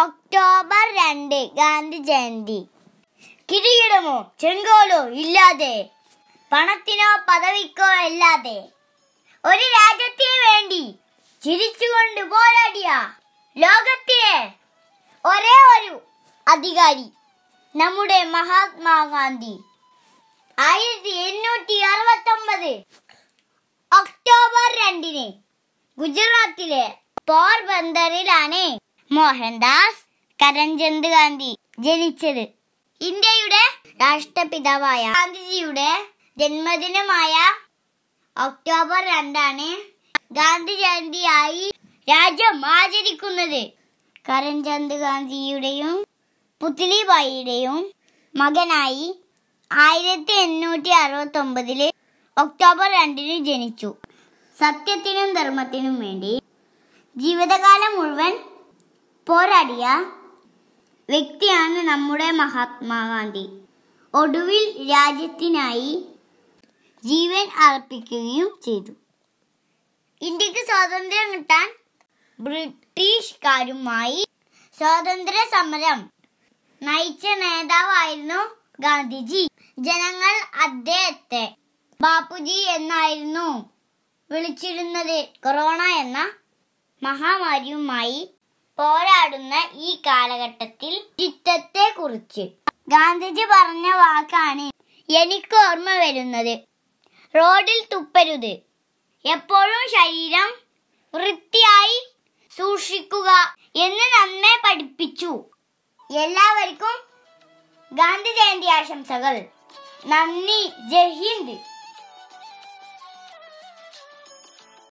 October രണ്ട് ഗാന്ധി ജയന്തി കിരീടമോ ചെങ്കോലോ ഇല്ലാതെ പണത്തിനോ പദവിക്കോ അല്ലാതെ ഒരു രാജ്യത്തിന് വേണ്ടി ചിരിച്ചുകൊണ്ട് പോരാടിയ ലോകത്തിലെ ഒരേ ഒരു അധികാരി നമ്മുടെ മഹാത്മാഗാന്ധി ആയിരത്തി എണ്ണൂറ്റി അറുപത്തൊമ്പത് ഒക്ടോബർ രണ്ടിന് ഗുജറാത്തിലെ പോർബന്ദറിലാണ് മോഹൻദാസ് കരംചന്ദ് ഗാന്ധി ജനിച്ചത് ഇന്ത്യയുടെ രാഷ്ട്രപിതാവായ ഗാന്ധിജിയുടെ ജന്മദിനമായ ഒക്ടോബർ രണ്ടാണ് ഗാന്ധി ജയന്തിയായി രാജ്യം ആചരിക്കുന്നത് കരംചന്ദ് ഗാന്ധിയുടെയും പുത്ലിബായിയുടെയും മകനായി ആയിരത്തി എണ്ണൂറ്റി അറുപത്തി ഒമ്പതില് ഒക്ടോബർ രണ്ടിന് ജനിച്ചു സത്യത്തിനും ധർമ്മത്തിനും വേണ്ടി ജീവിതകാലം മുഴുവൻ പോരാടിയ വ്യക്തിയാണ് നമ്മുടെ മഹാത്മാഗാന്ധി ഒടുവിൽ രാജ്യത്തിനായി ജീവൻ അർപ്പിക്കുകയും ചെയ്തു ഇന്ത്യക്ക് സ്വാതന്ത്ര്യം കിട്ടാൻ ബ്രിട്ടീഷുകാരുമായി സ്വാതന്ത്ര്യ സമരം നയിച്ച നേതാവായിരുന്നു ഗാന്ധിജി ജനങ്ങൾ അദ്ദേഹത്തെ ബാപ്പുജി എന്നായിരുന്നു വിളിച്ചിരുന്നത് കൊറോണ എന്ന മഹാമാരിയുമായി പോരാടുന്ന ഈ കാലഘട്ടത്തിൽ ചിത്തത്തെ കുറിച്ച് ഗാന്ധിജി പറഞ്ഞ വാക്കാണ് എനിക്ക് ഓർമ്മ വരുന്നത് റോഡിൽ തുപ്പരുത് എപ്പോഴും ശരീരം വൃത്തിയായി സൂക്ഷിക്കുക എന്ന് നന്നെ പഠിപ്പിച്ചു എല്ലാവർക്കും ഗാന്ധി ജയന്തി ആശംസകൾ നന്ദി ജയ് ഹിന്ദ്